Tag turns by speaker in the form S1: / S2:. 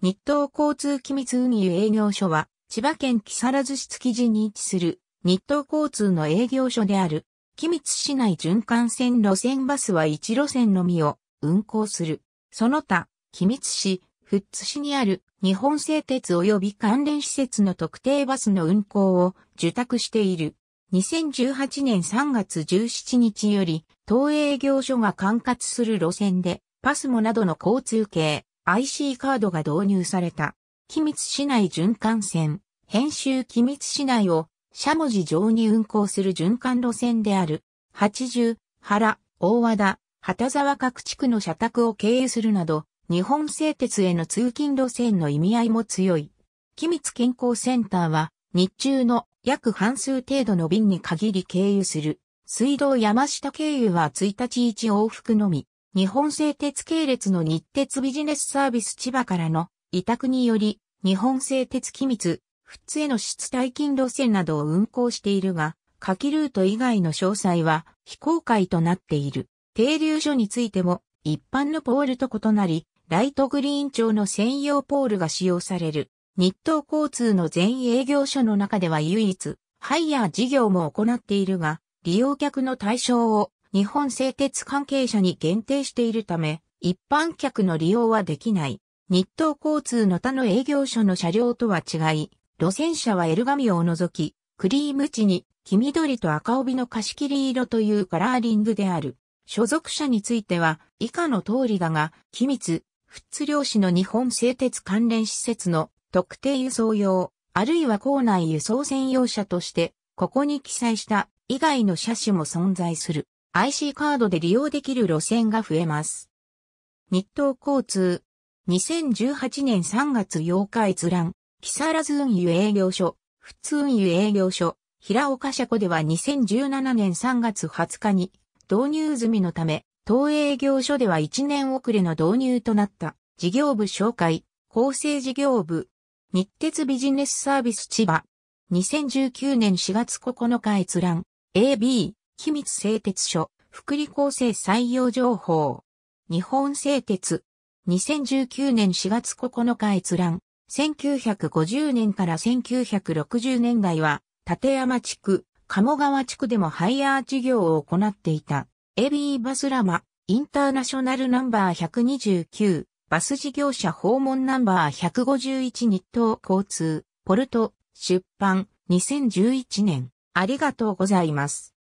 S1: 日東交通機密運輸営業所は、千葉県木更津市築地に位置する日東交通の営業所である。機密市内循環線路線バスは1路線のみを運行する。その他、機密市、富津市にある日本製鉄及び関連施設の特定バスの運行を受託している。2018年3月17日より、東営業所が管轄する路線で、パスモなどの交通系、IC カードが導入された。君津市内循環線、編集君津市内を、しゃもじ上に運行する循環路線である、八十、原、大和田、畑沢各地区の社宅を経由するなど、日本製鉄への通勤路線の意味合いも強い。君津健康センターは、日中の約半数程度の便に限り経由する。水道山下経由は1日1往復のみ。日本製鉄系列の日鉄ビジネスサービス千葉からの委託により、日本製鉄機密、普通への出退勤路線などを運行しているが、夏季ルート以外の詳細は非公開となっている。停留所についても一般のポールと異なり、ライトグリーン調の専用ポールが使用される。日東交通の全営業所の中では唯一、ハイヤー事業も行っているが、利用客の対象を日本製鉄関係者に限定しているため、一般客の利用はできない。日東交通の他の営業所の車両とは違い、路線車はエルガミを除き、クリーム地に黄緑と赤帯の貸し切り色というカラーリングである。所属者については以下の通りだが、機密、富津漁師の日本製鉄関連施設の特定輸送用、あるいは校内輸送専用車として、ここに記載した以外の車種も存在する。IC カードで利用できる路線が増えます。日東交通、2018年3月8日閲覧、木更津運輸営業所、普通運輸営業所、平岡車庫では2017年3月20日に導入済みのため、当営業所では1年遅れの導入となった事業部紹介、厚生事業部、日鉄ビジネスサービス千葉、2019年4月9日閲覧、AB、秘密製鉄所、福利厚生採用情報。日本製鉄。2019年4月9日閲覧。1950年から1960年代は、立山地区、鴨川地区でもハイヤー事業を行っていた。エビーバスラマ、インターナショナルナンバー129、バス事業者訪問ナンバー151日東交通、ポルト、出版、2011年。ありがとうございます。